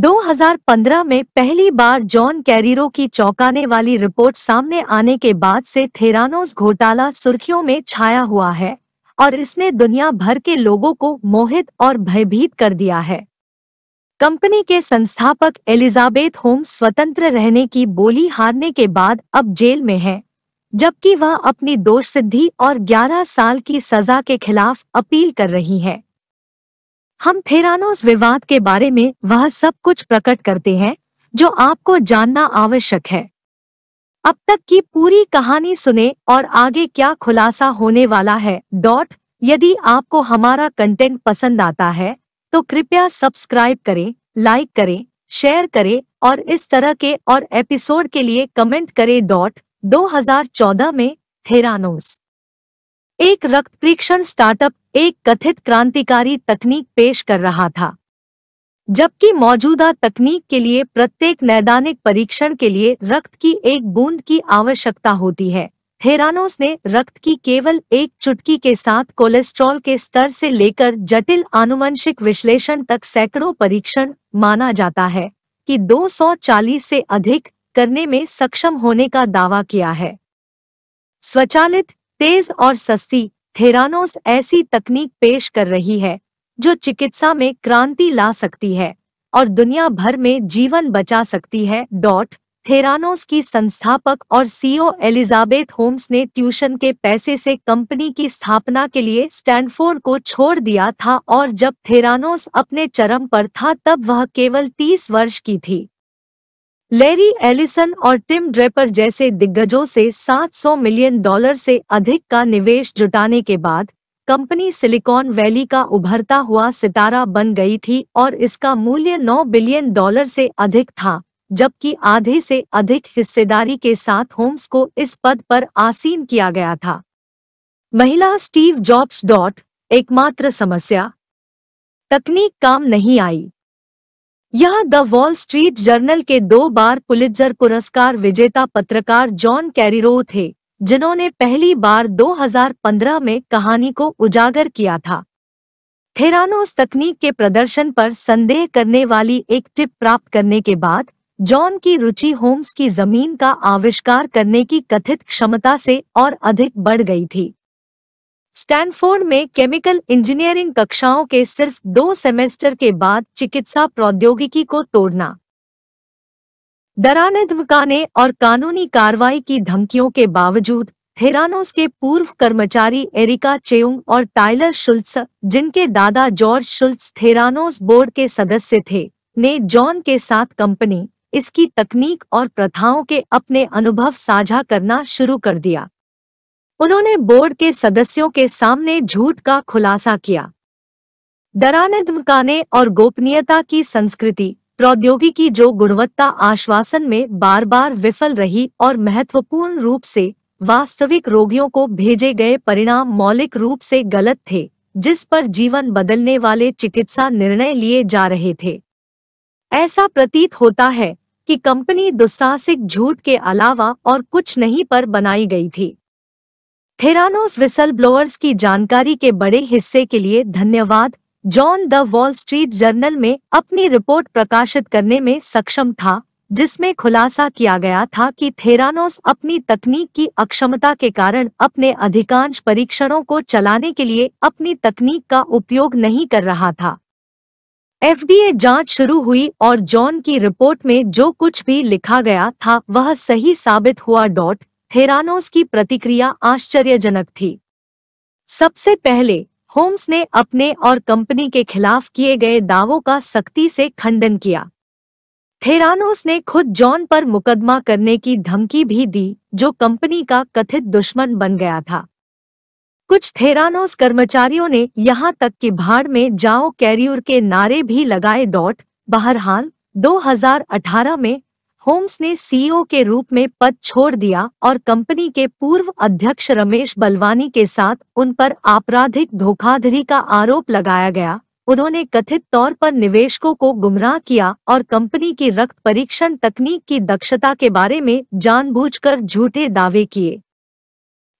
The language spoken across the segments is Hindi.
2015 में पहली बार जॉन कैरिरो की चौंकाने वाली रिपोर्ट सामने आने के बाद से थेरानोस घोटाला सुर्खियों में छाया हुआ है और इसने दुनिया भर के लोगों को मोहित और भयभीत कर दिया है कंपनी के संस्थापक एलिजाबेथ होम्स स्वतंत्र रहने की बोली हारने के बाद अब जेल में है जबकि वह अपनी दोष सिद्धि और 11 साल की सजा के खिलाफ अपील कर रही है हम थेरानोस विवाद के बारे में वह सब कुछ प्रकट करते हैं जो आपको जानना आवश्यक है अब तक की पूरी कहानी सुने और आगे क्या खुलासा होने वाला है डॉट यदि आपको हमारा कंटेंट पसंद आता है तो कृपया सब्सक्राइब करें लाइक करें शेयर करें और इस तरह के और एपिसोड के लिए कमेंट करें डॉट 2014 में थेरानोस एक रक्त परीक्षण स्टार्टअप एक कथित क्रांतिकारी तकनीक पेश कर रहा था जबकि मौजूदा तकनीक के लिए प्रत्येक नैदानिक परीक्षण के लिए रक्त की एक बूंद की आवश्यकता होती है थेरानोस ने रक्त की केवल एक चुटकी के साथ कोलेस्ट्रॉल के स्तर से लेकर जटिल आनुवंशिक विश्लेषण तक सैकड़ों परीक्षण माना जाता है कि 240 से अधिक करने में सक्षम होने का दावा किया है स्वचालित तेज और सस्ती थेरानोस ऐसी तकनीक पेश कर रही है जो चिकित्सा में क्रांति ला सकती है और दुनिया भर में जीवन बचा सकती है डॉट थेरानोस की संस्थापक और सीईओ एलिजाबेथ होम्स ने ट्यूशन के पैसे से कंपनी की स्थापना के लिए स्टैनफोर्ड को छोड़ दिया था और जब थेरानोस अपने चरम पर था तब वह केवल 30 वर्ष की थी लेरी एलिसन और टिम ड्रेपर जैसे दिग्गजों से 700 मिलियन डॉलर से अधिक का निवेश जुटाने के बाद कंपनी सिलिकॉन वैली का उभरता हुआ सितारा बन गई थी और इसका मूल्य 9 बिलियन डॉलर से अधिक था जबकि आधे से अधिक हिस्सेदारी के साथ होम्स को इस पद पर आसीन किया गया था महिला स्टीव जॉब्स डॉट एकमात्र समस्या तकनीक काम नहीं आई यह द वॉल स्ट्रीट जर्नल के दो बार पुलित्जर पुरस्कार विजेता पत्रकार जॉन कैरिरो थे जिन्होंने पहली बार 2015 में कहानी को उजागर किया था थेरानोस तकनीक के प्रदर्शन पर संदेह करने वाली एक टिप प्राप्त करने के बाद जॉन की रुचि होम्स की जमीन का आविष्कार करने की कथित क्षमता से और अधिक बढ़ गई थी स्टैनफोर्ड में केमिकल इंजीनियरिंग कक्षाओं के सिर्फ दो सेमेस्टर के बाद चिकित्सा प्रौद्योगिकी को तोड़ना धमकाने और कानूनी कार्रवाई की धमकियों के बावजूद थेरानोस के पूर्व कर्मचारी एरिका चेउंग और टाइलर शुल्स जिनके दादा जॉर्ज शुल्स थेरानोस बोर्ड के सदस्य थे ने जॉन के साथ कंपनी इसकी तकनीक और प्रथाओं के अपने अनुभव साझा करना शुरू कर दिया उन्होंने बोर्ड के सदस्यों के सामने झूठ का खुलासा किया दरानद्वकाने और गोपनीयता की संस्कृति प्रौद्योगिकी जो गुणवत्ता आश्वासन में बार बार विफल रही और महत्वपूर्ण रूप से वास्तविक रोगियों को भेजे गए परिणाम मौलिक रूप से गलत थे जिस पर जीवन बदलने वाले चिकित्सा निर्णय लिए जा रहे थे ऐसा प्रतीत होता है कि कंपनी दुस्साहसिक झूठ के अलावा और कुछ नहीं पर बनाई गई थी थेरानोस विसल ब्लोअर्स की जानकारी के बड़े हिस्से के लिए धन्यवाद John the Wall Street Journal में अपनी रिपोर्ट प्रकाशित करने में सक्षम था जिसमें खुलासा किया गया था कि थेरानोस अपनी तकनीक की अक्षमता के कारण अपने अधिकांश परीक्षणों को चलाने के लिए अपनी तकनीक का उपयोग नहीं कर रहा था एफडीए जांच शुरू हुई और जॉन की रिपोर्ट में जो कुछ भी लिखा गया था वह सही साबित हुआ डॉट थेरानोस की प्रतिक्रिया आश्चर्यजनक थी सबसे पहले होम्स ने अपने और कंपनी के खिलाफ किए गए दावों का सख्ती से खंडन किया थेरानोस ने खुद जॉन पर मुकदमा करने की धमकी भी दी जो कंपनी का कथित दुश्मन बन गया था कुछ थेरानोस कर्मचारियों ने यहां तक कि भाड़ में जाओ कैरियर के नारे भी लगाए डॉट बहरहाल 2018 में होम्स ने सीईओ के रूप में पद छोड़ दिया और कंपनी के पूर्व अध्यक्ष रमेश बलवानी के साथ उन पर आपराधिक धोखाधड़ी का आरोप लगाया गया उन्होंने कथित तौर पर निवेशकों को गुमराह किया और कंपनी की रक्त परीक्षण तकनीक की दक्षता के बारे में जानबूझकर झूठे दावे किए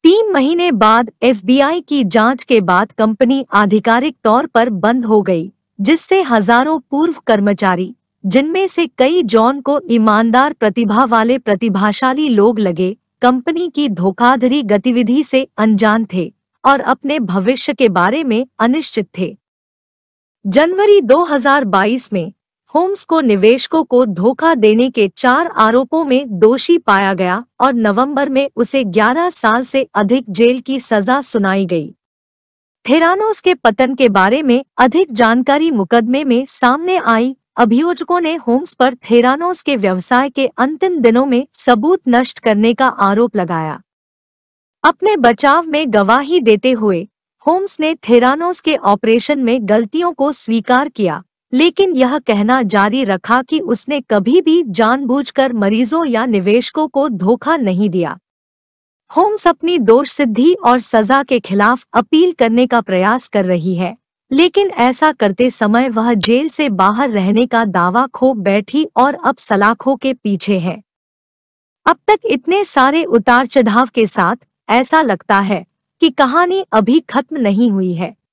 तीन महीने बाद एफबीआई की जांच के बाद कंपनी आधिकारिक तौर पर बंद हो गई जिससे हजारों पूर्व कर्मचारी जिनमें से कई जॉन को ईमानदार प्रतिभा वाले प्रतिभाशाली लोग लगे कंपनी की धोखाधड़ी गतिविधि से अनजान थे और अपने भविष्य के बारे में अनिश्चित थे जनवरी 2022 में होम्स को निवेशकों को धोखा देने के चार आरोपों में दोषी पाया गया और नवंबर में उसे 11 साल से अधिक जेल की सजा सुनाई गई थेरानोस के पतन के बारे में अधिक जानकारी मुकदमे में सामने आई अभियोजकों ने होम्स पर थेरानोस के व्यवसाय के अंतिम दिनों में सबूत नष्ट करने का आरोप लगाया अपने बचाव में गवाही देते हुए होम्स ने थेरानोस के ऑपरेशन में गलतियों को स्वीकार किया लेकिन यह कहना जारी रखा कि उसने कभी भी जानबूझकर मरीजों या निवेशकों को धोखा नहीं दिया होम्स अपनी दोष सिद्धि और सजा के खिलाफ अपील करने का प्रयास कर रही है लेकिन ऐसा करते समय वह जेल से बाहर रहने का दावा खो बैठी और अब सलाखों के पीछे है अब तक इतने सारे उतार चढ़ाव के साथ ऐसा लगता है कि कहानी अभी खत्म नहीं हुई है